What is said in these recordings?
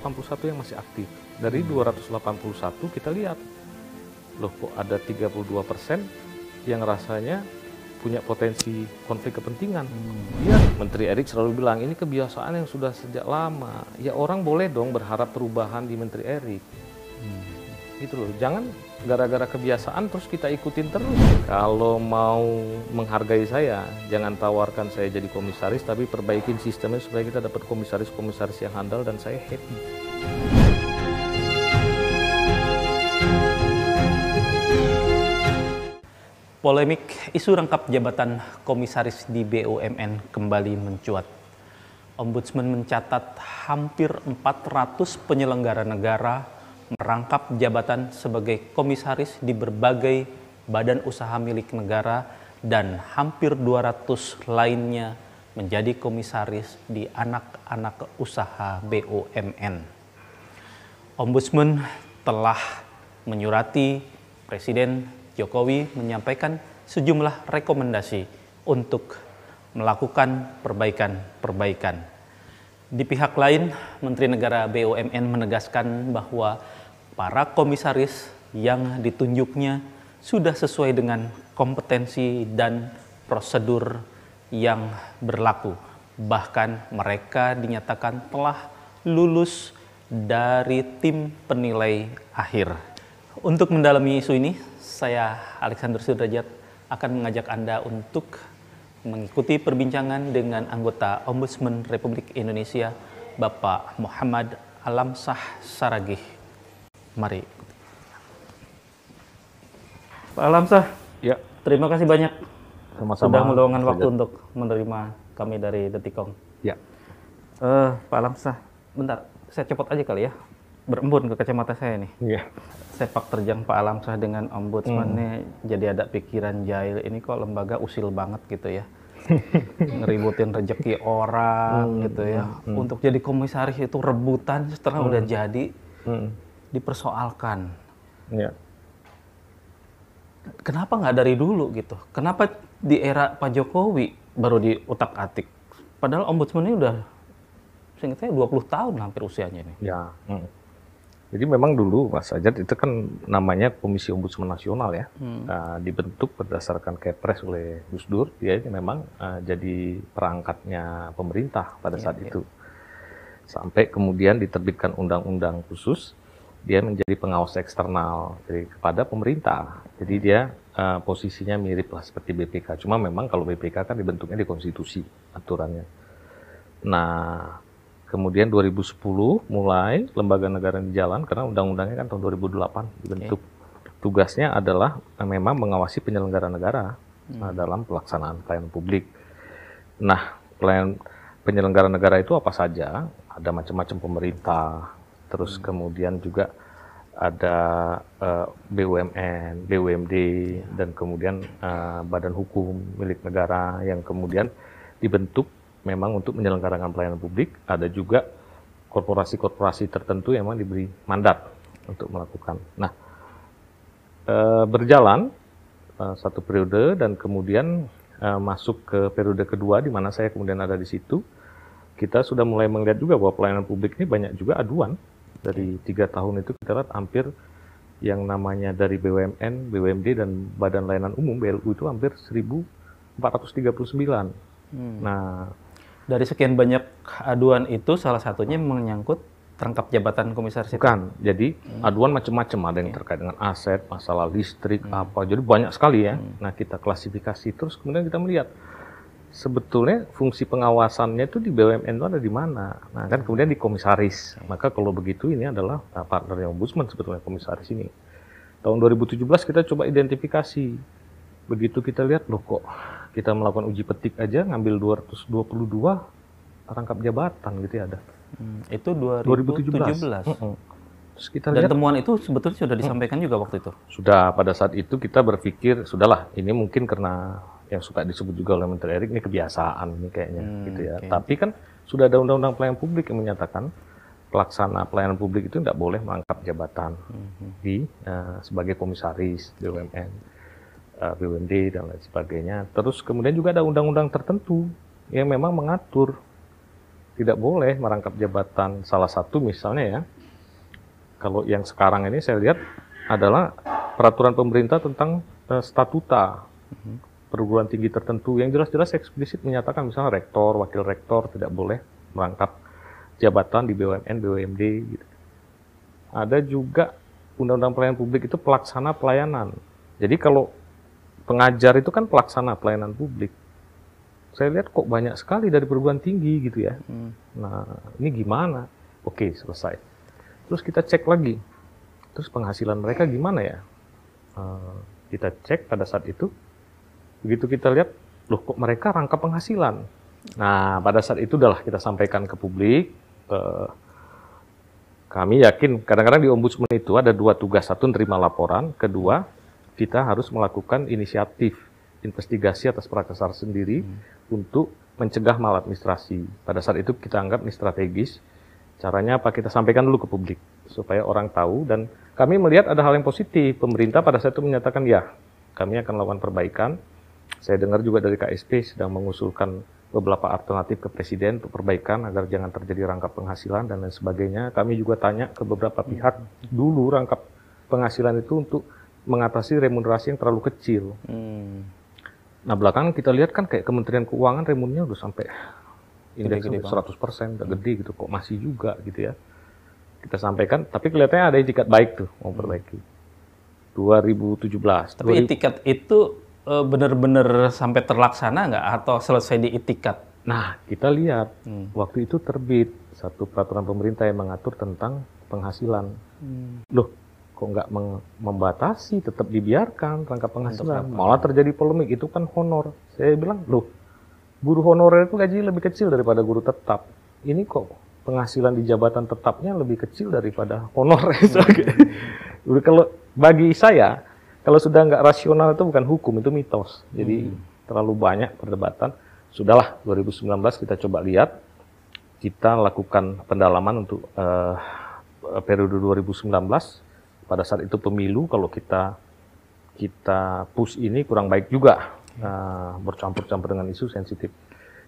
281 yang masih aktif. Dari hmm. 281 kita lihat, loh kok ada 32 persen yang rasanya punya potensi konflik kepentingan. Hmm. Dia Menteri Erik selalu bilang ini kebiasaan yang sudah sejak lama. Ya orang boleh dong berharap perubahan di Menteri Erik. Hmm. Gitu loh. Jangan gara-gara kebiasaan terus kita ikutin terus. Kalau mau menghargai saya, jangan tawarkan saya jadi komisaris, tapi perbaikin sistemnya supaya kita dapat komisaris-komisaris yang handal dan saya happy. Polemik isu rangkap jabatan komisaris di BUMN kembali mencuat. Ombudsman mencatat hampir 400 penyelenggara negara merangkap jabatan sebagai komisaris di berbagai badan usaha milik negara dan hampir 200 lainnya menjadi komisaris di anak-anak usaha BUMN. Ombudsman telah menyurati Presiden Jokowi menyampaikan sejumlah rekomendasi untuk melakukan perbaikan-perbaikan. Di pihak lain, Menteri Negara BUMN menegaskan bahwa para komisaris yang ditunjuknya sudah sesuai dengan kompetensi dan prosedur yang berlaku. Bahkan mereka dinyatakan telah lulus dari tim penilai akhir. Untuk mendalami isu ini, saya Alexander Sudrajat akan mengajak Anda untuk mengikuti perbincangan dengan anggota Ombudsman Republik Indonesia, Bapak Muhammad Alamsah Saragih. Mari. Pak Alamsah, ya. terima kasih banyak Sama-sama. sudah meluangkan waktu untuk menerima kami dari Detikom. Ya. Uh, Pak Alamsah, bentar, saya copot aja kali ya berembun ke kacamata saya nih. Iya. Yeah. Sepak terjang Pak Alamsah dengan ombudsman mm. jadi ada pikiran jahil ini kok lembaga usil banget gitu ya. ngeributin rejeki orang mm. gitu ya. Mm. Untuk jadi komisaris itu rebutan setelah mm. udah jadi mm. dipersoalkan. Yeah. Kenapa nggak dari dulu gitu? Kenapa di era Pak Jokowi baru di utak atik? Padahal ombudsman ini udah seingat saya 20 tahun hampir usianya ini. Ya. Hmm. Jadi memang dulu Mas Ajat itu kan namanya Komisi Ombudsman Nasional ya, hmm. uh, dibentuk berdasarkan Kepres oleh Gus Dur, dia ini memang uh, jadi perangkatnya pemerintah pada iya, saat yeah, itu. Yeah. Sampai kemudian diterbitkan undang-undang khusus, dia menjadi pengawas eksternal jadi kepada pemerintah. Jadi dia uh, posisinya mirip lah seperti BPK, cuma memang kalau BPK kan dibentuknya di konstitusi aturannya. Nah, Kemudian 2010 mulai lembaga negara ini jalan karena undang-undangnya kan tahun 2008 dibentuk. Okay. Iya. Tugasnya adalah eh, memang mengawasi penyelenggara negara hmm. Nah, dalam pelaksanaan pelayanan publik. Nah, pelayan penyelenggara negara itu apa saja? Ada macam-macam pemerintah, terus hmm. kemudian juga ada uh, eh, BUMN, BUMD, dan kemudian uh, badan hukum milik negara yang kemudian dibentuk memang untuk menyelenggarakan pelayanan publik, ada juga korporasi-korporasi tertentu yang memang diberi mandat untuk melakukan. Nah, eh, berjalan eh, satu periode dan kemudian eh, masuk ke periode kedua di mana saya kemudian ada di situ, kita sudah mulai melihat juga bahwa pelayanan publik ini banyak juga aduan dari tiga tahun itu kita lihat hampir yang namanya dari BUMN, BUMD dan Badan Layanan Umum BLU itu hampir 1439. Hmm. Nah, dari sekian banyak aduan itu salah satunya menyangkut terangkap jabatan komisaris itu? Bukan. Jadi hmm. aduan macam-macam ada yang iya. terkait dengan aset, masalah listrik, hmm. apa. Jadi banyak sekali ya. Hmm. Nah kita klasifikasi terus kemudian kita melihat sebetulnya fungsi pengawasannya itu di BUMN itu ada di mana. Nah kan hmm. kemudian di komisaris. Maka kalau begitu ini adalah eh, partner yang ombudsman sebetulnya komisaris ini. Tahun 2017 kita coba identifikasi. Begitu kita lihat loh kok kita melakukan uji petik aja ngambil 222 rangkap jabatan gitu ya ada. Hmm, itu 2017. 2017. Mm Terus kita Dan lihat, temuan itu sebetulnya sudah disampaikan mm, juga waktu itu. Sudah pada saat itu kita berpikir sudahlah ini mungkin karena yang suka disebut juga oleh Menteri Erik ini kebiasaan ini kayaknya hmm, gitu ya. Okay. Tapi kan sudah ada undang-undang pelayanan publik yang menyatakan pelaksana pelayanan publik itu tidak boleh merangkap jabatan hmm. hmm. di uh, sebagai komisaris BUMN uh, eh, BUMD dan lain sebagainya. Terus kemudian juga ada undang-undang tertentu yang memang mengatur tidak boleh merangkap jabatan salah satu misalnya ya. Kalau yang sekarang ini saya lihat adalah peraturan pemerintah tentang eh, statuta mhm. perguruan tinggi tertentu yang jelas-jelas eksplisit menyatakan misalnya rektor, wakil rektor tidak boleh merangkap jabatan di BUMN, BUMD gitu. Ada juga undang-undang pelayanan publik itu pelaksana pelayanan. Jadi kalau pengajar itu kan pelaksana pelayanan publik. Saya lihat kok banyak sekali dari perguruan tinggi gitu ya. Hmm. Nah, ini gimana? Oke, selesai. Terus kita cek lagi. Terus penghasilan mereka gimana ya? Uh, kita cek pada saat itu. Begitu kita lihat, loh kok mereka rangka penghasilan. Nah, pada saat itu adalah kita sampaikan ke publik. Uh, kami yakin, kadang-kadang di ombudsman itu ada dua tugas. Satu, nerima laporan. Kedua, kita harus melakukan inisiatif investigasi atas praksasa sendiri hmm. untuk mencegah maladministrasi. Pada saat itu kita anggap ini strategis. Caranya apa? Kita sampaikan dulu ke publik supaya orang tahu dan kami melihat ada hal yang positif. Pemerintah pada saat itu menyatakan ya, kami akan lakukan perbaikan. Saya dengar juga dari KSP sedang mengusulkan beberapa alternatif ke presiden untuk perbaikan agar jangan terjadi rangkap penghasilan dan lain sebagainya. Kami juga tanya ke beberapa pihak hmm. dulu rangkap penghasilan itu untuk mengatasi remunerasi yang terlalu kecil. Hmm. Nah belakangan kita lihat kan kayak Kementerian Keuangan remunnya udah sampai indeks seratus persen, udah hmm. gede gitu, kok masih juga gitu ya. Kita sampaikan, tapi kelihatannya ada etikat baik tuh mau hmm. perbaiki. 2017. Tapi 2000... etikat itu eh, benar-benar sampai terlaksana nggak atau selesai di etikat? Nah kita lihat hmm. waktu itu terbit satu peraturan pemerintah yang mengatur tentang penghasilan. Hmm. Loh kok nggak membatasi, tetap dibiarkan rangka penghasilan. Malah terjadi polemik, itu kan honor. Saya bilang, loh, guru honorer itu gaji lebih kecil daripada guru tetap. Ini kok penghasilan di jabatan tetapnya lebih kecil daripada honor. Hmm. kalau bagi saya, kalau sudah nggak rasional itu bukan hukum, itu mitos. Jadi hmm. terlalu banyak perdebatan. Sudahlah, 2019 kita coba lihat, kita lakukan pendalaman untuk uh, periode 2019 pada saat itu pemilu kalau kita kita push ini kurang baik juga uh, bercampur-campur dengan isu sensitif.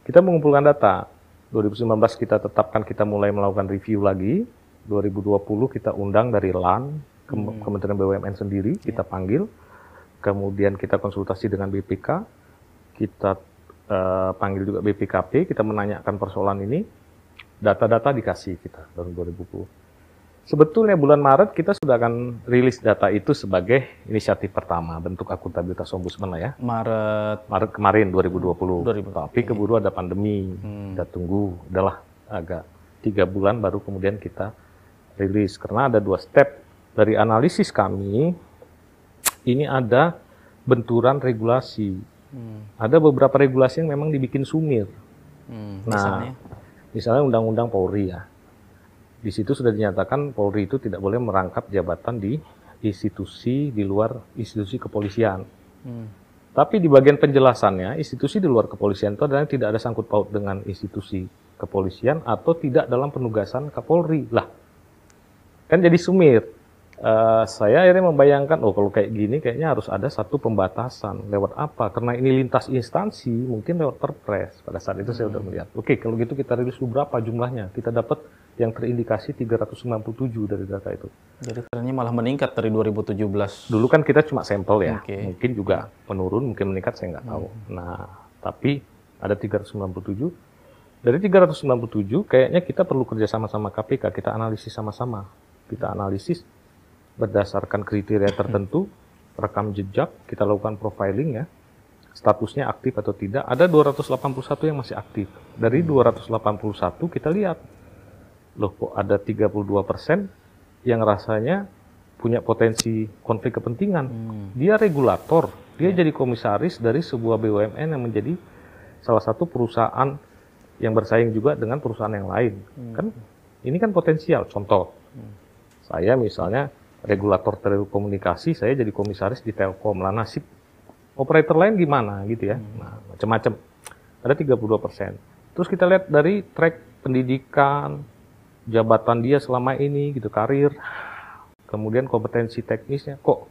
Kita mengumpulkan data. 2019 kita tetapkan kita mulai melakukan review lagi. 2020 kita undang dari LAN ke hmm. Kementerian BUMN sendiri ya. kita panggil. Kemudian kita konsultasi dengan BPK. Kita uh, panggil juga BPKP, kita menanyakan persoalan ini. Data-data dikasih kita tahun 2020 Sebetulnya bulan Maret kita sudah akan rilis data itu sebagai inisiatif pertama bentuk akuntabilitas ombudsman lah ya. Maret. Maret kemarin 2020. 2020. Tapi keburu ada pandemi. Hmm. Kita tunggu, adalah agak tiga bulan baru kemudian kita rilis karena ada dua step dari analisis kami. Ini ada benturan regulasi. Hmm. Ada beberapa regulasi yang memang dibikin sumir. Hmm, nah, misalnya, misalnya undang-undang Polri ya di situ sudah dinyatakan Polri itu tidak boleh merangkap jabatan di institusi di luar institusi kepolisian. Hmm. Tapi di bagian penjelasannya, institusi di luar kepolisian itu adalah tidak ada sangkut paut dengan institusi kepolisian atau tidak dalam penugasan Kapolri. Lah, kan jadi sumir. Uh, saya akhirnya membayangkan, oh kalau kayak gini kayaknya harus ada satu pembatasan. Lewat apa? Karena ini lintas instansi, mungkin lewat perpres. Pada saat itu hmm. saya sudah melihat, oke okay, kalau gitu kita rilis berapa jumlahnya. Kita dapat yang terindikasi 367 dari data itu. Jadi trennya malah meningkat dari 2017. Dulu kan kita cuma sampel ya, okay. mungkin juga menurun, mungkin meningkat saya nggak tahu. Hmm. Nah, tapi ada 397. Dari 397 kayaknya kita perlu kerja sama sama KPK, kita analisis sama-sama. Kita analisis berdasarkan kriteria tertentu, rekam jejak, kita lakukan profiling ya. Statusnya aktif atau tidak, ada 281 yang masih aktif. Dari 281 hmm. kita lihat loh kok ada 32 persen yang rasanya punya potensi konflik kepentingan. Hmm. Dia regulator, dia yeah. jadi komisaris dari sebuah BUMN yang menjadi salah satu perusahaan yang bersaing juga dengan perusahaan yang lain. Hmm. Kan ini kan potensial. Contoh, hmm. saya misalnya regulator telekomunikasi, saya jadi komisaris di Telkom. Lah nasib operator lain gimana gitu ya. Hmm. Nah, macam-macam. Ada 32 persen. Terus kita lihat dari track pendidikan, jabatan dia selama ini gitu karir kemudian kompetensi teknisnya kok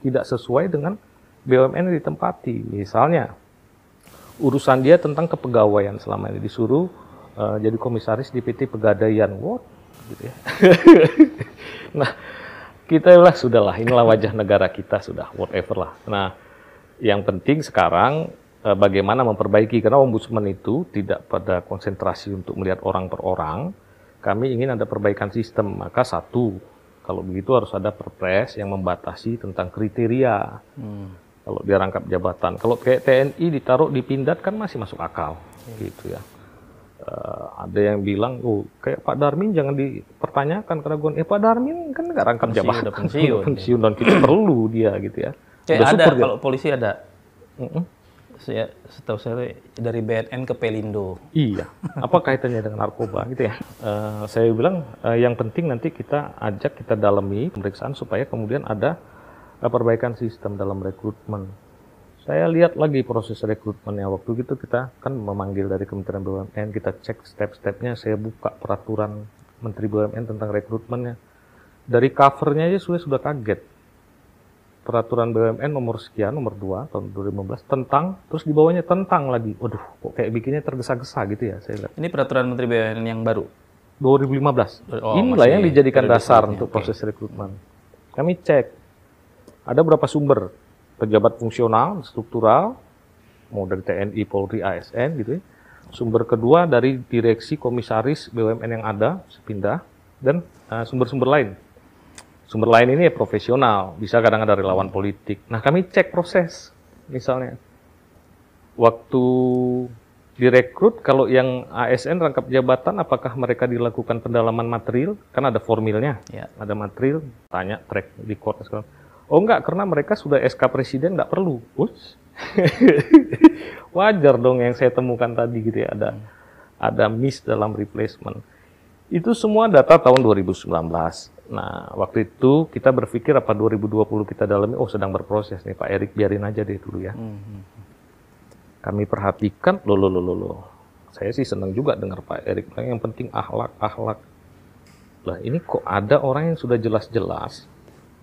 tidak sesuai dengan BUMN yang ditempati misalnya urusan dia tentang kepegawaian selama ini disuruh uh, jadi komisaris di PT Pegadaian what gitu ya nah kita lah sudahlah inilah wajah negara kita sudah whatever lah nah yang penting sekarang eh, bagaimana memperbaiki karena ombudsman itu tidak pada konsentrasi untuk melihat orang per orang kami ingin ada perbaikan sistem. Maka satu, kalau begitu harus ada perpres yang membatasi tentang kriteria. Hmm. Kalau dia rangkap jabatan, kalau kayak TNI ditaruh dipindat kan masih masuk akal, hmm. gitu ya. Uh, ada yang bilang, oh kayak Pak Darmin jangan dipertanyakan keraguan. Eh Pak Darmin kan nggak rangkap pensiun, jabatan, pensiun, pensiun iya. dan kita perlu dia gitu ya. Eh, ada kalau polisi ada. Mm -mm saya setahu saya dari BNN ke Pelindo. Iya. Apa kaitannya dengan narkoba gitu ya? Uh, saya bilang uh, yang penting nanti kita ajak kita dalami pemeriksaan supaya kemudian ada uh, perbaikan sistem dalam rekrutmen. Saya lihat lagi proses rekrutmennya waktu itu kita kan memanggil dari Kementerian BUMN, kita cek step-stepnya, saya buka peraturan Menteri BUMN tentang rekrutmennya. Dari covernya aja sudah sudah kaget peraturan BUMN nomor sekian, nomor 2 tahun 2015 tentang terus di tentang lagi. Waduh, kok kayak bikinnya tergesa-gesa gitu ya saya lihat. Ini peraturan Menteri BUMN yang baru. 2015. Oh, Inilah yang dijadikan dasar untuk okay. proses rekrutmen. Kami cek ada berapa sumber pejabat fungsional, struktural, mau dari TNI, Polri, ASN gitu ya. Sumber kedua dari direksi komisaris BUMN yang ada, sepindah, dan eh, sumber-sumber uh, sumber -sumber lain Sumber lain ini ya profesional, bisa kadang ada relawan politik. Nah, kami cek proses, misalnya. Waktu direkrut, kalau yang ASN rangkap jabatan, apakah mereka dilakukan pendalaman material? Kan ada formilnya, ya. ada material, tanya track record. Segala. Oh enggak, karena mereka sudah SK Presiden, enggak perlu. Wajar dong yang saya temukan tadi gitu ya, ada, hmm. ada miss dalam replacement. Itu semua data tahun 2019 Nah, waktu itu kita berpikir apa 2020 kita dalami, oh sedang berproses nih Pak Erik, biarin aja deh dulu ya. Hmm. hmm, hmm. Kami perhatikan, lo lo lo lo lo. Saya sih senang juga dengar Pak Erik yang penting akhlak, akhlak. Lah ini kok ada orang yang sudah jelas-jelas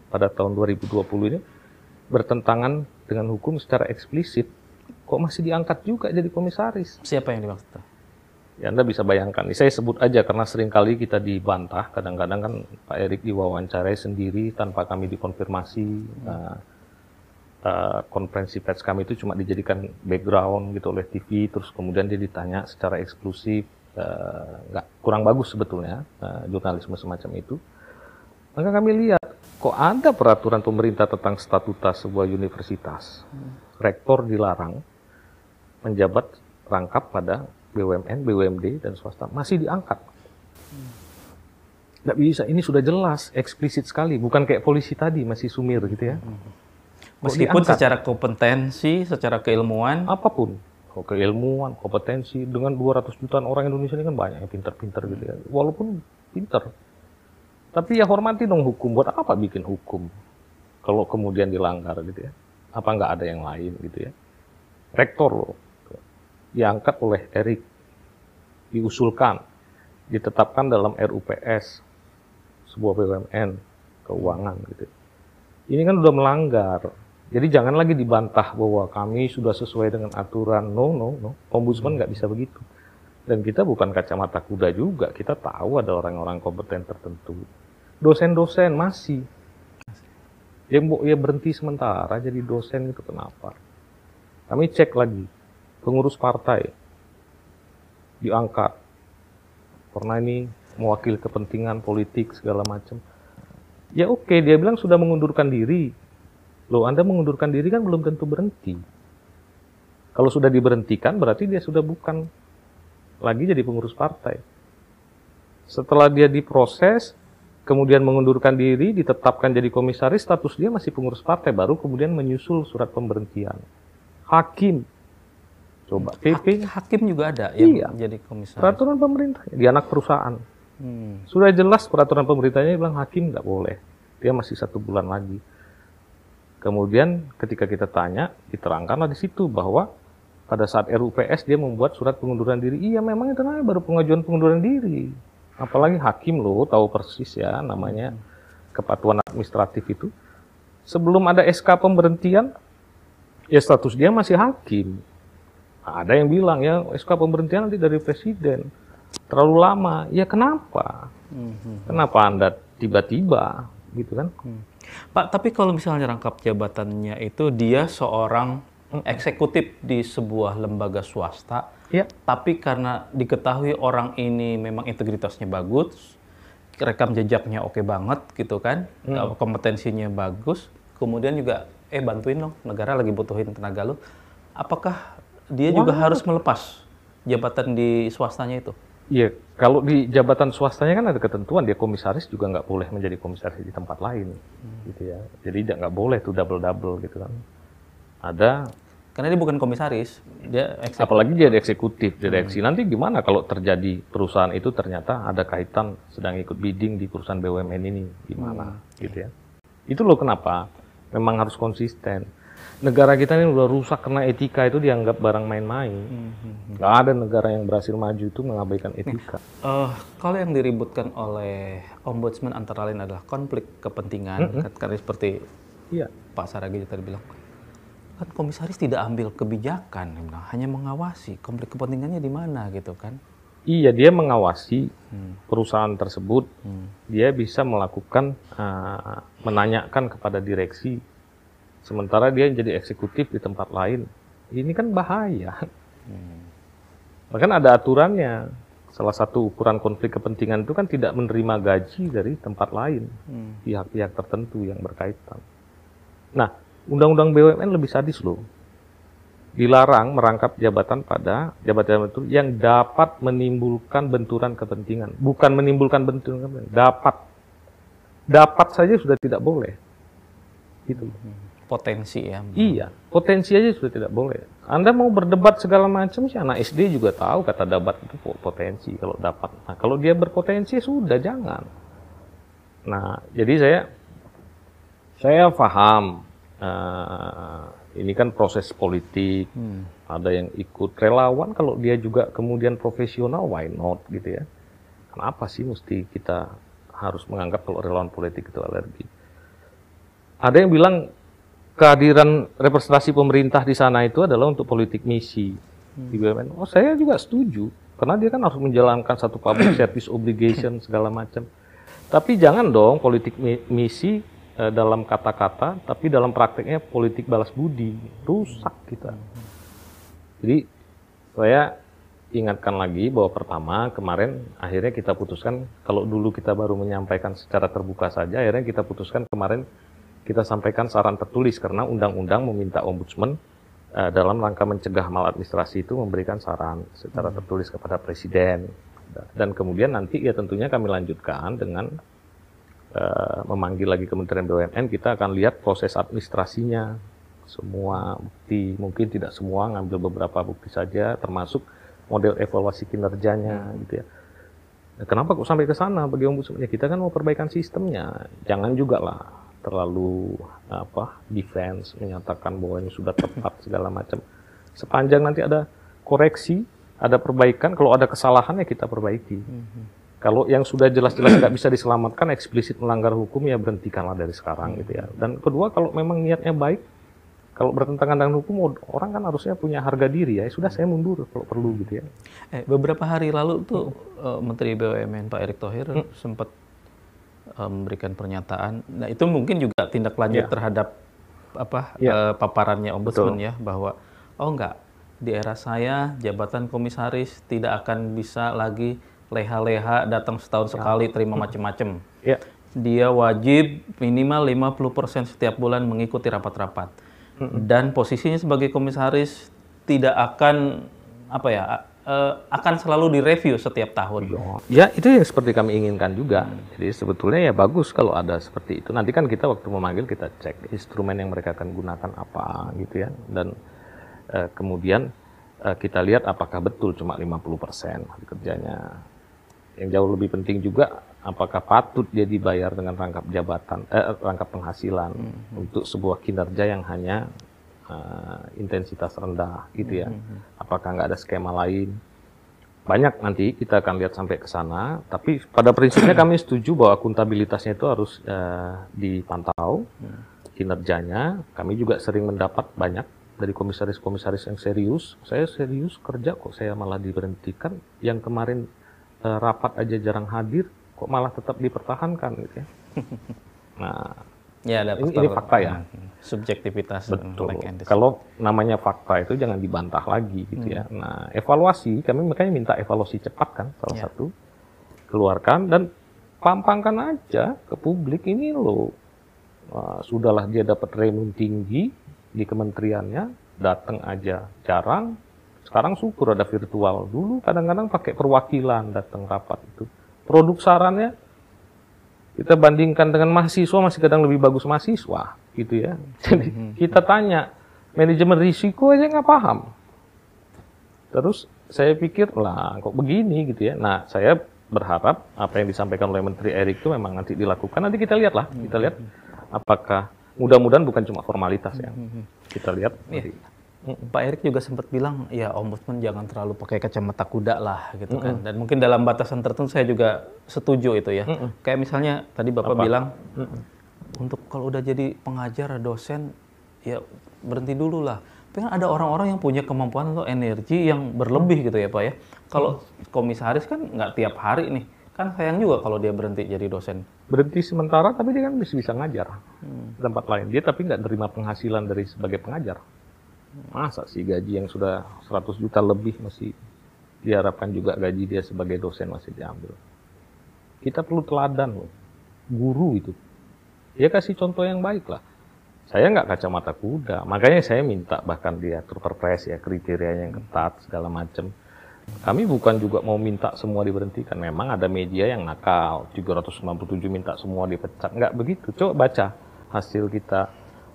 pada tahun 2020 ini bertentangan dengan hukum secara eksplisit, kok masih diangkat juga jadi komisaris? Siapa yang dimaksud? Ya, Anda bisa bayangkan, ini. saya sebut aja karena seringkali kita dibantah, kadang-kadang kan Pak Erik diwawancarai sendiri tanpa kami dikonfirmasi. Hmm. Uh, uh, konferensi pers kami itu cuma dijadikan background gitu oleh TV, terus kemudian dia ditanya secara eksklusif, eh, nggak gak, kurang bagus sebetulnya uh, jurnalisme semacam itu. Maka kami lihat, kok ada peraturan pemerintah tentang statuta sebuah universitas, hmm. rektor dilarang menjabat rangkap pada BUMN, BUMD, dan swasta masih diangkat. Nggak bisa, ini sudah jelas, eksplisit sekali. Bukan kayak polisi tadi, masih sumir gitu ya. Hmm. Meskipun secara kompetensi, secara keilmuan. Apapun. Keilmuan, kompetensi, dengan 200 jutaan orang Indonesia ini kan banyak yang pinter-pinter gitu ya. Walaupun pinter. Tapi ya hormati dong hukum. Buat apa bikin hukum? Kalau kemudian dilanggar gitu ya. Apa nggak ada yang lain gitu ya. Rektor loh diangkat oleh Erik, diusulkan, ditetapkan dalam RUPS, sebuah BUMN, keuangan gitu. Ini kan sudah melanggar. Jadi jangan lagi dibantah bahwa kami sudah sesuai dengan aturan. No, no, no. Ombudsman nggak hmm. bisa begitu. Dan kita bukan kacamata kuda juga. Kita tahu ada orang-orang kompeten tertentu. Dosen-dosen masih. Ya, ya berhenti sementara jadi dosen itu kenapa? Kami cek lagi pengurus partai diangkat karena ini mewakili kepentingan politik segala macam. Ya oke, okay, dia bilang sudah mengundurkan diri. Loh, Anda mengundurkan diri kan belum tentu berhenti. Kalau sudah diberhentikan berarti dia sudah bukan lagi jadi pengurus partai. Setelah dia diproses, kemudian mengundurkan diri, ditetapkan jadi komisaris, status dia masih pengurus partai, baru kemudian menyusul surat pemberhentian. Hakim Coba. PP. Hakim juga ada yang iya. jadi komisaris. Peraturan pemerintah di anak perusahaan. Hmm. Sudah jelas peraturan pemerintahnya bilang hakim nggak boleh. Dia masih satu bulan lagi. Kemudian ketika kita tanya, diterangkanlah di situ bahwa pada saat RUPS dia membuat surat pengunduran diri. Iya memang itu namanya baru pengajuan pengunduran diri. Apalagi hakim loh tahu persis ya namanya hmm. kepatuhan administratif itu. Sebelum ada SK pemberhentian, ya status dia masih hakim. Ada yang bilang ya SK pemberhentian nanti dari presiden terlalu lama. Ya kenapa? Hmm. Kenapa anda tiba-tiba gitu kan? Hmm. Pak, tapi kalau misalnya rangkap jabatannya itu dia seorang eksekutif di sebuah lembaga swasta, ya. tapi karena diketahui orang ini memang integritasnya bagus, rekam jejaknya oke banget gitu kan, hmm. kompetensinya bagus, kemudian juga eh bantuin dong negara lagi butuhin tenaga lu, apakah dia Wah. juga harus melepas jabatan di swastanya itu. Iya, kalau di jabatan swastanya kan ada ketentuan dia komisaris juga nggak boleh menjadi komisaris di tempat lain, hmm. gitu ya. Jadi nggak boleh tuh double double gitu kan. Ada karena dia bukan komisaris, dia eksekutif. apalagi dia eksekutif direksi. Hmm. Nanti gimana kalau terjadi perusahaan itu ternyata ada kaitan sedang ikut bidding di perusahaan BUMN ini gimana, hmm. gitu ya? Itu loh kenapa memang harus konsisten negara kita ini udah rusak karena etika itu dianggap barang main-main. Hmm. Gak ada negara yang berhasil maju itu mengabaikan etika. Uh, kalau yang diributkan oleh ombudsman antara lain adalah konflik kepentingan, hmm. karena seperti iya. Pak Saragi tadi bilang, kan komisaris tidak ambil kebijakan, hanya mengawasi konflik kepentingannya di mana gitu kan? Iya, dia mengawasi hmm. perusahaan tersebut. Hmm. Dia bisa melakukan uh, menanyakan kepada direksi Sementara dia jadi eksekutif di tempat lain. Ini kan bahaya. Hmm. Bahkan ada aturannya. Salah satu ukuran konflik kepentingan itu kan tidak menerima gaji dari tempat lain, hmm. pihak-pihak hmm. tertentu yang berkaitan. Nah, undang-undang BUMN lebih sadis loh. Dilarang merangkap jabatan pada jabatan itu yang dapat menimbulkan benturan kepentingan, bukan menimbulkan benturan kepentingan, dapat. Dapat saja sudah tidak boleh. Gitu. Hmm potensi ya. Iya, potensi aja sudah tidak boleh. Anda mau berdebat segala macam sih anak SD juga tahu kata debat itu potensi kalau dapat. Nah, kalau dia berpotensi sudah jangan. Nah, jadi saya saya paham uh, ini kan proses politik. Hmm. Ada yang ikut relawan kalau dia juga kemudian profesional why not gitu ya. Kenapa sih mesti kita harus menganggap kalau relawan politik itu alergi? Ada yang bilang kehadiran representasi pemerintah di sana itu adalah untuk politik misi hmm. di BUMN. Oh saya juga setuju karena dia kan harus menjalankan satu public service obligation segala macam. Tapi jangan dong politik misi eh, dalam kata-kata, tapi dalam prakteknya politik balas budi rusak kita. Jadi saya ingatkan lagi bahwa pertama kemarin akhirnya kita putuskan kalau dulu kita baru menyampaikan secara terbuka saja, akhirnya kita putuskan kemarin kita sampaikan saran tertulis karena undang-undang meminta ombudsman uh, dalam rangka mencegah maladministrasi itu memberikan saran secara hmm. tertulis kepada presiden dan kemudian nanti ya tentunya kami lanjutkan dengan uh, memanggil lagi Kementerian BUMN kita akan lihat proses administrasinya semua bukti mungkin tidak semua ngambil beberapa bukti saja termasuk model evaluasi kinerjanya hmm. gitu ya nah, kenapa kok sampai ke sana bagi ombudsman ya kita kan mau perbaikan sistemnya jangan juga lah terlalu apa defense menyatakan bahwa ini sudah tepat segala macam. Sepanjang nanti ada koreksi, ada perbaikan, kalau ada kesalahan ya kita perbaiki. Mhm. Kalau yang sudah jelas-jelas tidak bisa diselamatkan eksplisit melanggar hukum ya berhentikanlah dari sekarang gitu ya. Dan kedua kalau memang niatnya baik, kalau bertentangan dengan hukum orang kan harusnya punya harga diri ya. ya sudah saya mundur kalau perlu gitu ya eh, beberapa hari lalu tuh hmm. Menteri BUMN Pak Erick Thohir hmm. sempat Eh, memberikan pernyataan. Nah itu mungkin juga tindak lanjut ya. terhadap apa ya. uh, paparannya ombudsman ya bahwa oh enggak di era saya jabatan komisaris tidak akan bisa lagi leha-leha datang setahun ya. sekali terima macam-macam. Ya. Dia wajib minimal 50% setiap bulan mengikuti rapat-rapat. Dan posisinya sebagai komisaris tidak akan apa ya uh, akan selalu direview setiap tahun. Iya. Ya, itu yang seperti kami inginkan juga. Jadi sebetulnya ya bagus kalau ada seperti itu. Nanti kan kita waktu memanggil kita cek instrumen yang mereka akan gunakan apa gitu ya. Dan uh, kemudian uh, kita lihat apakah betul cuma 50% kerjanya. Yang jauh lebih penting juga apakah patut dia dibayar dengan rangkap jabatan eh rangkap penghasilan hmm. untuk sebuah kinerja yang hanya uh, intensitas rendah gitu ya. Hmm, hmm, hmm. Apakah nggak ada skema lain? Banyak nanti kita akan lihat sampai ke sana. Tapi pada prinsipnya kami setuju bahwa akuntabilitasnya itu harus uh, dipantau kinerjanya. Kami juga sering mendapat banyak dari komisaris-komisaris yang serius. Saya serius kerja kok saya malah diberhentikan. Yang kemarin uh, rapat aja jarang hadir kok malah tetap dipertahankan gitu ya. Nah, Ya, ada ini, ini fakta ya. Subjektivitas. Betul. Kalau namanya fakta itu jangan dibantah lagi gitu ya. hmm. ya. Nah, evaluasi kami makanya minta evaluasi cepat kan salah ya. satu keluarkan dan pampangkan aja ke publik ini loh. Uh, sudahlah dia dapat remun tinggi di kementeriannya, datang aja jarang. Sekarang syukur ada virtual. Dulu kadang-kadang pakai perwakilan datang rapat itu. Produk sarannya kita bandingkan dengan mahasiswa masih kadang lebih bagus mahasiswa gitu ya. Jadi hmm, hmm, hmm. kita tanya manajemen risiko aja nggak paham. Terus saya pikir lah kok begini gitu ya. Nah saya berharap apa yang disampaikan oleh Menteri Erick itu memang nanti dilakukan. Nanti kita lihatlah, kita lihat apakah mudah-mudahan bukan cuma formalitas ya. Kita lihat. Iya. Nanti. Pak Erick juga sempat bilang ya ombudsman jangan terlalu pakai kacamata kuda lah gitu mm -hmm. kan dan mungkin dalam batasan tertentu saya juga setuju itu ya mm -hmm. kayak misalnya tadi bapak Apa? bilang mm -hmm. untuk kalau udah jadi pengajar dosen ya berhenti dulu lah tapi kan ada orang-orang yang punya kemampuan atau energi yang berlebih gitu ya pak ya kalau mm. komisaris kan nggak tiap hari nih kan sayang juga kalau dia berhenti jadi dosen berhenti sementara tapi dia kan bisa bisa ngajar hmm. tempat lain dia tapi nggak terima penghasilan dari sebagai pengajar masa sih gaji yang sudah 100 juta lebih masih diharapkan juga gaji dia sebagai dosen masih diambil. Kita perlu teladan loh, guru itu. Dia kasih contoh yang baik lah. Saya nggak kacamata kuda, makanya saya minta bahkan dia perpres ya kriterianya yang ketat segala macam. Kami bukan juga mau minta semua diberhentikan. Memang ada media yang nakal, 397 minta semua dipecat. Nggak begitu, coba baca hasil kita.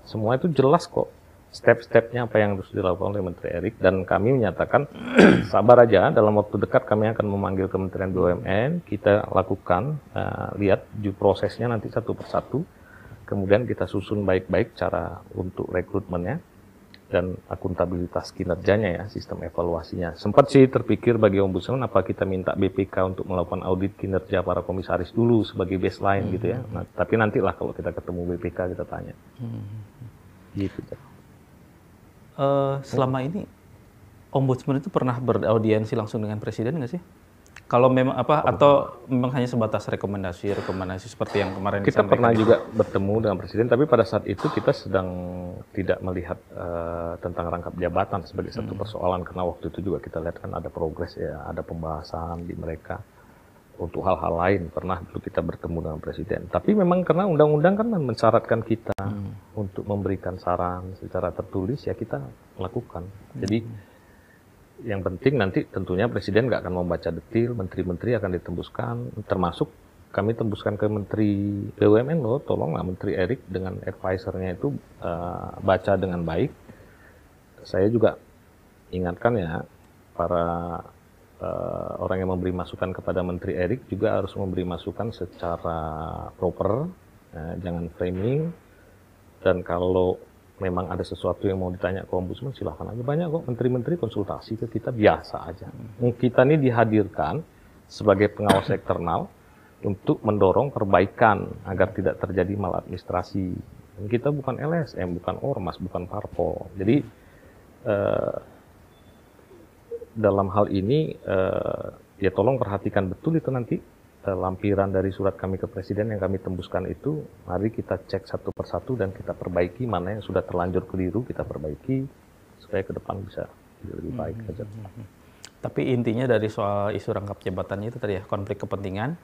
Semua itu jelas kok step-stepnya apa yang harus dilakukan oleh Menteri Erik dan kami menyatakan sabar aja dalam waktu dekat kami akan memanggil Kementerian BUMN kita lakukan uh, lihat prosesnya nanti satu persatu kemudian kita susun baik-baik cara untuk rekrutmennya dan akuntabilitas kinerjanya ya sistem evaluasinya sempat sih terpikir bagi ombudsman apa kita minta BPK untuk melakukan audit kinerja para komisaris dulu sebagai baseline hmm. gitu ya hmm. nah, tapi nantilah kalau kita ketemu BPK kita tanya hmm. gitu uh, selama ini ombudsman itu pernah beraudiensi langsung dengan presiden nggak sih? Kalau memang apa atau memang hanya sebatas rekomendasi rekomendasi seperti yang kemarin kita pernah juga bertemu dengan presiden tapi pada saat itu kita sedang tidak melihat uh, tentang rangkap jabatan sebagai satu hmm. persoalan karena waktu itu juga kita lihat kan ada progres ya ada pembahasan di mereka untuk hal-hal lain pernah dulu kita bertemu dengan presiden. Tapi memang karena undang-undang kan mensyaratkan kita hmm. untuk memberikan saran secara tertulis ya kita lakukan. Hmm. Jadi yang penting nanti tentunya presiden nggak akan membaca detail, menteri-menteri akan ditembuskan, termasuk kami tembuskan ke Menteri BUMN loh, tolonglah Menteri Erik dengan advisernya itu uh, baca dengan baik. Saya juga ingatkan ya para uh, orang yang memberi masukan kepada Menteri Erik juga harus memberi masukan secara proper, ya, jangan framing. Dan kalau memang ada sesuatu yang mau ditanya ke ombudsman silahkan aja banyak kok menteri-menteri konsultasi ke kita biasa aja hmm. kita ini dihadirkan sebagai pengawas eksternal untuk mendorong perbaikan agar tidak terjadi maladministrasi kita bukan LSM bukan ormas bukan parpol jadi eh, dalam hal ini uh, ya tolong perhatikan betul itu nanti uh, lampiran dari surat kami ke presiden yang kami tembuskan itu mari kita cek satu persatu dan kita perbaiki mana yang sudah terlanjur keliru kita perbaiki supaya ke depan bisa lebih hmm, baik hmm, hmm, hmm. Tapi intinya dari soal isu rangkap jabatan itu tadi ya konflik kepentingan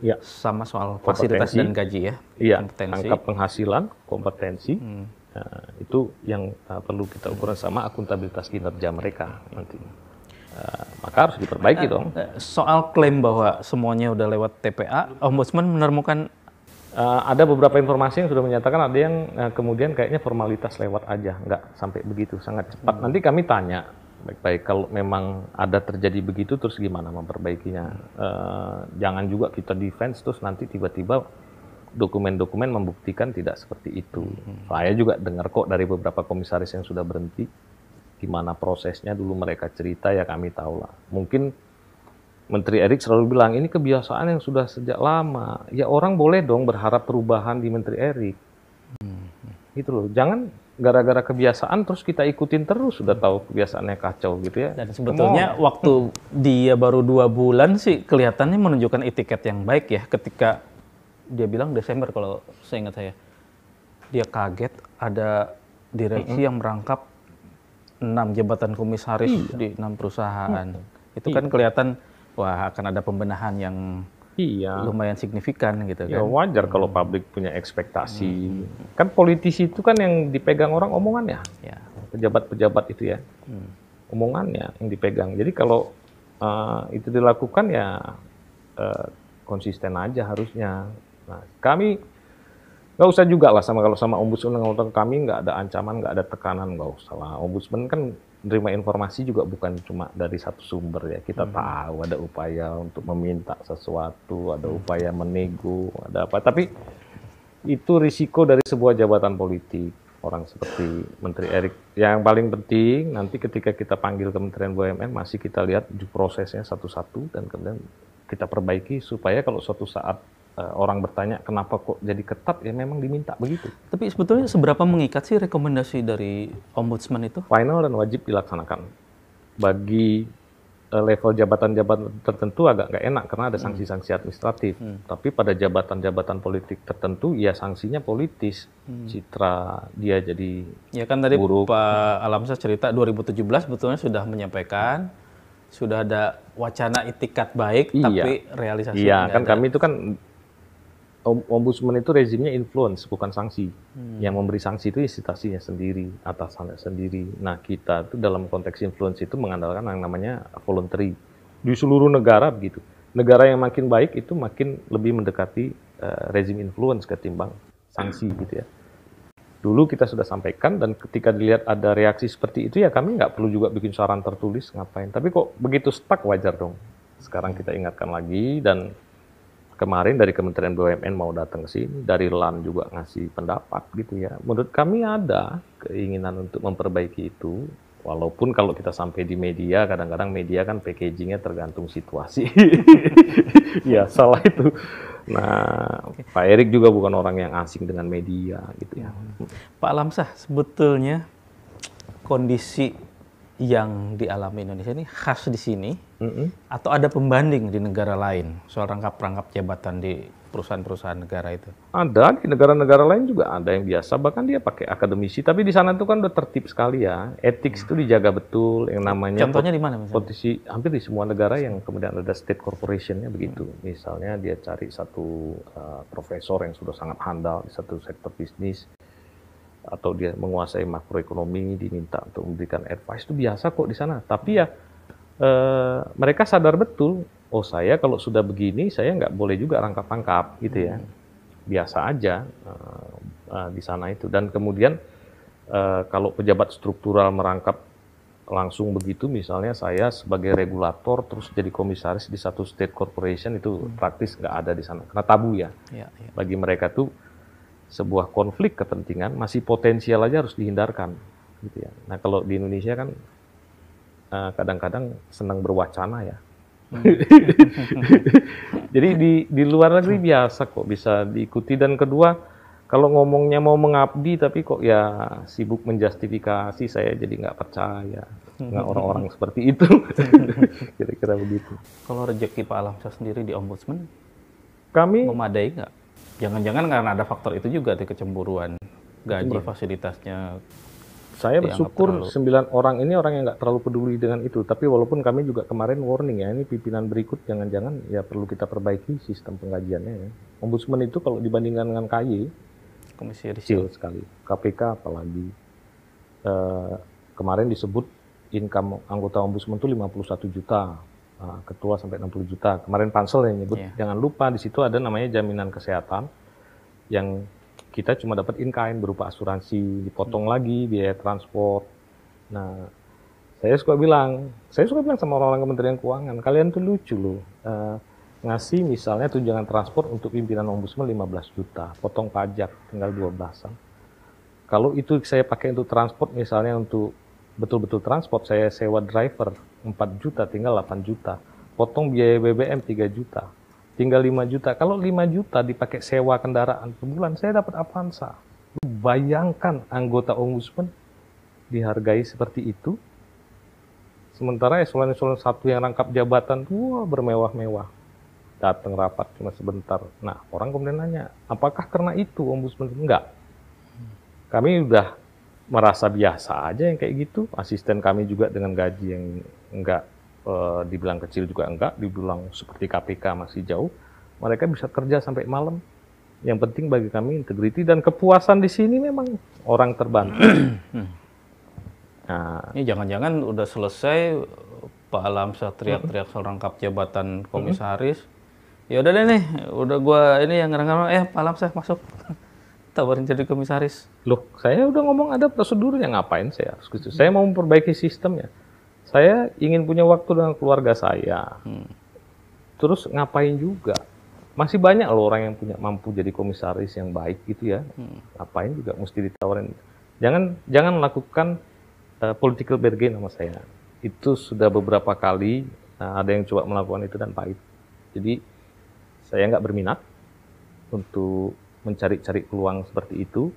ya. sama soal fasilitas kompetensi. dan gaji ya. Iya, rangkap penghasilan, kompetensi. Hmm. Nah, itu yang eh, perlu kita ukuran sama akuntabilitas kinerja mereka nanti. Eh, maka harus diperbaiki eh, dong. Eh, soal klaim bahwa semuanya udah lewat TPA, Ombudsman menemukan uh, ada beberapa informasi yang sudah menyatakan ada yang uh, kemudian kayaknya formalitas lewat aja, nggak sampai begitu, sangat cepat. Hmm. Nanti kami tanya baik-baik kalau memang ada terjadi begitu terus gimana memperbaikinya. Uh, jangan juga kita defense terus nanti tiba-tiba dokumen-dokumen membuktikan tidak seperti itu. Hmm. Saya juga dengar kok dari beberapa komisaris yang sudah berhenti gimana prosesnya dulu mereka cerita ya kami tahu lah. Mungkin Menteri Erik selalu bilang ini kebiasaan yang sudah sejak lama. Ya orang boleh dong berharap perubahan di Menteri Erik. Hmm. Gitu loh. Jangan gara-gara kebiasaan terus kita ikutin terus sudah tahu kebiasaannya kacau gitu ya. Dan sebetulnya Kemal. waktu dia baru dua bulan sih kelihatannya menunjukkan etiket yang baik ya ketika dia bilang Desember kalau saya ingat saya. Dia kaget ada direksi mm -hmm. yang merangkap enam jabatan komisaris iya. di enam perusahaan. Hmm. Itu kan iya. kan kelihatan wah akan ada pembenahan yang iya. lumayan signifikan gitu ya, kan. wajar kalau hmm. publik punya ekspektasi. Hmm. Kan politisi itu kan yang dipegang orang omongannya. Ya. Pejabat-pejabat itu ya. Hmm. Omongannya yang dipegang. Jadi kalau uh, itu dilakukan ya uh, konsisten aja harusnya. Nah, kami nggak usah juga lah sama kalau sama ombudsman ngomong kami nggak ada ancaman nggak ada tekanan nggak usah lah ombudsman kan nerima informasi juga bukan cuma dari satu sumber ya kita hmm. tahu ada upaya untuk meminta sesuatu ada hmm. upaya menego ada apa tapi itu risiko dari sebuah jabatan politik orang seperti Menteri Erik yang paling penting nanti ketika kita panggil Kementerian BUMN masih kita lihat prosesnya satu-satu dan kemudian kita perbaiki supaya kalau suatu saat Eh, orang bertanya kenapa kok jadi ketat ya memang diminta begitu. Tapi sebetulnya seberapa mengikat sih rekomendasi dari ombudsman itu? Final dan wajib dilaksanakan. Bagi uh, level jabatan-jabatan tertentu agak nggak enak karena ada hmm. sanksi-sanksi administratif. Hmm. Tapi pada jabatan-jabatan politik tertentu ya sanksinya politis. Hmm. Citra dia jadi Ya kan tadi buruk. Pak Alamsa cerita 2017 betulnya sudah menyampaikan sudah ada wacana itikat baik iya. tapi realisasi Iya, kan ada. kami itu kan ombudsman itu rezimnya influence bukan sanksi. Hmm. Yang memberi sanksi itu institusinya sendiri, atasannya sendiri. Nah, kita itu dalam konteks influence itu mengandalkan yang namanya voluntary. Di seluruh negara begitu. Negara yang makin baik itu makin lebih mendekati uh, rezim influence ketimbang sanksi gitu ya. Dulu kita sudah sampaikan dan ketika dilihat ada reaksi seperti itu ya kami nggak perlu juga bikin saran tertulis ngapain. Tapi kok begitu stuck wajar dong. Sekarang kita ingatkan lagi dan kemarin dari Kementerian BUMN mau datang ke sini, dari LAN juga ngasih pendapat gitu ya. Menurut kami ada keinginan untuk memperbaiki itu, Walaupun kalau kita sampai di media, kadang-kadang media kan packagingnya tergantung situasi. ya salah itu. Nah, Pak Erik juga bukan orang yang asing dengan media gitu ya. Hmm. Pak Lamsah, sebetulnya kondisi yang dialami Indonesia ini khas di sini mm-hmm. atau ada pembanding di negara lain soal rangkap-rangkap jabatan di perusahaan-perusahaan negara itu? Ada di negara-negara lain juga ada yang biasa bahkan dia pakai akademisi tapi di sana itu kan udah tertib sekali ya etik itu dijaga betul yang namanya contohnya di mana Potisi, hampir di semua negara yang kemudian ada state corporationnya begitu hmm. misalnya dia cari satu uh, profesor yang sudah sangat handal di satu sektor bisnis atau dia menguasai makroekonomi diminta untuk memberikan advice itu biasa kok di sana tapi ya e, mereka sadar betul oh saya kalau sudah begini saya nggak boleh juga rangkap-rangkap gitu ya hmm. biasa aja e, e, di sana itu dan kemudian e, kalau pejabat struktural merangkap langsung begitu misalnya saya sebagai regulator terus jadi komisaris di satu state corporation itu hmm. praktis nggak ada di sana karena tabu ya, ya, ya. bagi mereka tuh sebuah konflik kepentingan masih potensial aja harus dihindarkan gitu ya. Nah kalau di Indonesia kan eh, kadang-kadang senang berwacana ya. Hmm. Jadi di di luar negeri biasa kok bisa diikuti dan kedua kalau ngomongnya mau mengabdi tapi kok ya sibuk menjustifikasi saya jadi nggak percaya nggak orang-orang seperti itu kira-kira begitu. Kalau rejeki Pak Alamsyah sendiri di ombudsman kami memadai nggak? Jangan-jangan karena ada faktor itu juga di kecemburuan gaji Cemburu. fasilitasnya. Saya bersyukur sembilan orang ini orang yang nggak terlalu peduli dengan itu. Tapi walaupun kami juga kemarin warning ya, ini pimpinan berikut jangan-jangan ya perlu kita perbaiki sistem penggajiannya. Ya. Ombudsman itu kalau dibandingkan dengan KY, komisi kecil sekali. KPK apalagi uh, kemarin disebut income anggota ombudsman itu 51 juta Eh, ketua sampai 60 juta. Kemarin Pansel yang nyebut yeah. jangan lupa di situ ada namanya jaminan kesehatan yang kita cuma dapat in kind berupa asuransi, dipotong hmm. lagi biaya transport. Nah, saya suka bilang, saya suka bilang sama orang-orang Kementerian Keuangan, kalian tuh lucu loh. Uh, ngasih misalnya tunjangan transport untuk pimpinan ombudsman 15 juta, potong pajak tinggal 12-an. Kalau itu saya pakai untuk transport misalnya untuk betul-betul transport saya sewa driver 4 juta tinggal 8 juta potong biaya BBM 3 juta tinggal 5 juta kalau 5 juta dipakai sewa kendaraan per bulan saya dapat Avanza bayangkan anggota ombudsman dihargai seperti itu sementara eselon-eselon satu yang rangkap jabatan wah bermewah-mewah datang rapat cuma sebentar nah orang kemudian nanya apakah karena itu ombudsman enggak kami sudah merasa biasa aja yang kayak gitu. Asisten kami juga dengan gaji yang enggak eh, dibilang kecil juga enggak, dibilang seperti KPK masih jauh. Mereka bisa kerja sampai malam. Yang penting bagi kami integriti dan kepuasan di sini memang orang terbantu. nah, ini jangan-jangan udah selesai Pak Alam teriak-teriak uh -huh. rangkap jabatan komisaris. Ya udah deh nih, udah gua ini yang ngerang-ngerang eh Pak Alam saya masuk. tawarin jadi komisaris. Loh, saya udah ngomong ada prosedurnya, ngapain saya harus gitu. Hmm. Saya mau memperbaiki sistemnya. Saya ingin punya waktu dengan keluarga saya. Hmm. Terus ngapain juga? Masih banyak loh orang yang punya mampu jadi komisaris yang baik gitu ya. Hmm. Ngapain juga mesti ditawarin. Jangan jangan lakukan uh, political bargain sama saya. Itu sudah beberapa kali uh, ada yang coba melakukan itu dan pahit. Jadi saya nggak berminat untuk mencari-cari peluang seperti itu.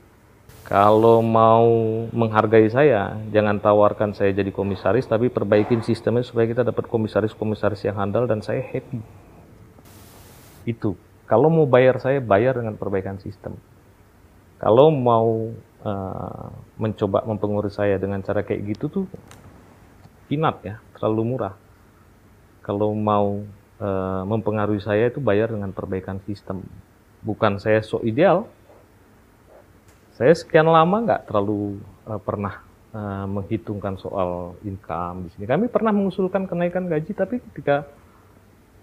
Kalau mau menghargai saya, jangan tawarkan saya jadi komisaris, tapi perbaikin sistemnya supaya kita dapat komisaris-komisaris yang handal dan saya happy. Itu. Kalau mau bayar saya, bayar dengan perbaikan sistem. Kalau mau uh, mencoba mempengaruhi saya dengan cara kayak gitu tuh, pinat ya, terlalu murah. Kalau mau uh, mempengaruhi saya itu bayar dengan perbaikan sistem bukan saya so ideal. Saya sekian lama nggak terlalu uh, pernah uh, menghitungkan soal income di sini. Kami pernah mengusulkan kenaikan gaji, tapi ketika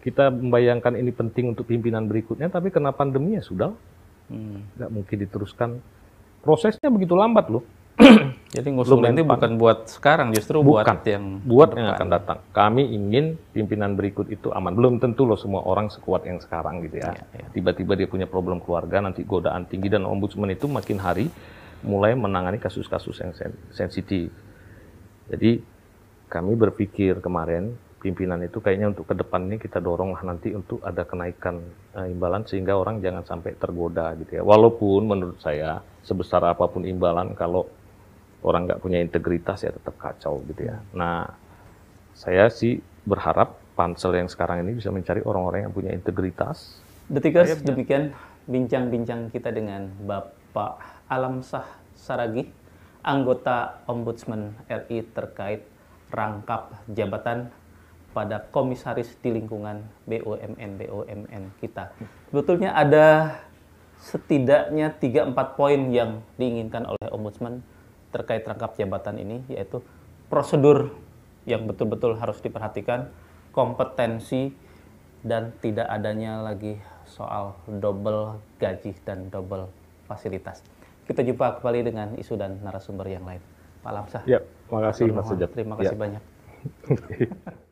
kita membayangkan ini penting untuk pimpinan berikutnya, tapi kena pandemi ya sudah, hmm. nggak hmm. mungkin diteruskan. Prosesnya begitu lambat loh. Jadi ngusulin itu bukan buat sekarang, justru bukan. buat yang buat yang akan datang. Kami ingin pimpinan berikut itu aman. Belum tentu loh semua orang sekuat yang sekarang gitu ya. Iya, iya. Tiba-tiba ya, ya. dia punya problem keluarga, nanti godaan tinggi dan ombudsman itu makin hari mulai menangani kasus-kasus yang sen sensitif. Jadi kami berpikir kemarin pimpinan itu kayaknya untuk kedepannya kita doronglah nanti untuk ada kenaikan uh, imbalan sehingga orang jangan sampai tergoda gitu ya. Walaupun menurut saya sebesar apapun imbalan kalau orang nggak punya integritas ya tetap kacau gitu ya. Hmm. Nah, saya sih berharap pansel yang sekarang ini bisa mencari orang-orang yang punya integritas. Detikers, punya... demikian bincang-bincang kita dengan Bapak Alamsah Saragi, anggota Ombudsman RI terkait rangkap jabatan pada komisaris di lingkungan BUMN BUMN kita. Sebetulnya ada setidaknya 3-4 poin yang diinginkan oleh ombudsman terkait rangkap jabatan ini yaitu prosedur yang betul-betul harus diperhatikan, kompetensi dan tidak adanya lagi soal double gaji dan double fasilitas. Kita jumpa kembali dengan isu dan narasumber yang lain. Pak Lamsah. Ya, terima kasih Mas Terima kasih ya. banyak.